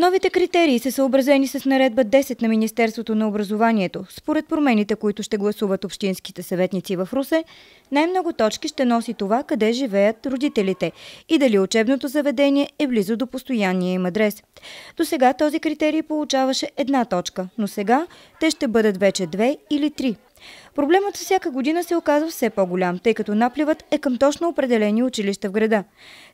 Новите критерии са съобразени с наредба 10 на Министерството на образованието. Според промените, които ще гласуват общинските съветници в Русе, най-много точки ще носи това къде живеят родителите и дали учебното заведение е близо до постоянния им адрес. До сега този критерий получаваше една точка, но сега те ще бъдат вече две или три. Проблемът всяка година се оказва все по-голям, тъй като напливът е към точно определени училища в града.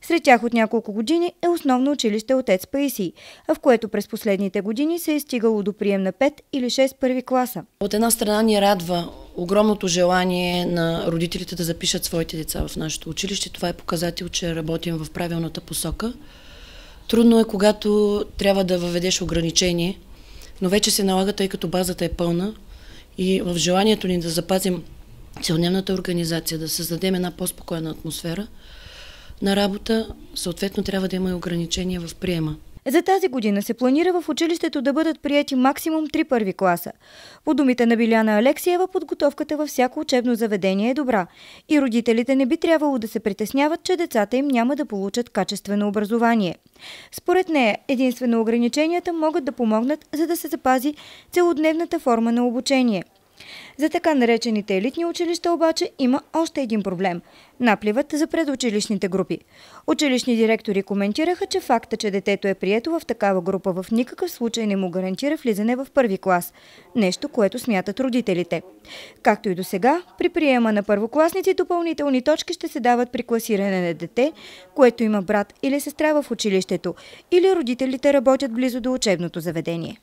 Сред тях от няколко години е основно училище Отец Паиси, а в което през последните години се е стигало до прием на 5 или 6 първи класа. От една страна ни радва огромното желание на родителите да запишат своите деца в нашето училище. Това е показател, че работим в правилната посока. Трудно е, когато трябва да въведеш ограничение, но вече се налага, тъй като базата е пълна, и в желанието ни да запазим целневната организация, да създадем една по-спокойна атмосфера на работа, съответно трябва да има и ограничения в приема. За тази година се планира в училището да бъдат прияти максимум три първи класа. По думите на Биляна Алексиева, подготовката във всяко учебно заведение е добра и родителите не би трябвало да се притесняват, че децата им няма да получат качествено образование. Според нея, единствено ограниченията могат да помогнат, за да се запази целодневната форма на обучение – за така наречените елитни училища обаче има още един проблем – напливът за предучилищните групи. Училищни директори коментираха, че факта, че детето е прието в такава група в никакъв случай не му гарантира влизане в първи клас. Нещо, което смятат родителите. Както и до сега, при приема на първокласници допълнителни точки ще се дават при класиране на дете, което има брат или сестра в училището, или родителите работят близо до учебното заведение.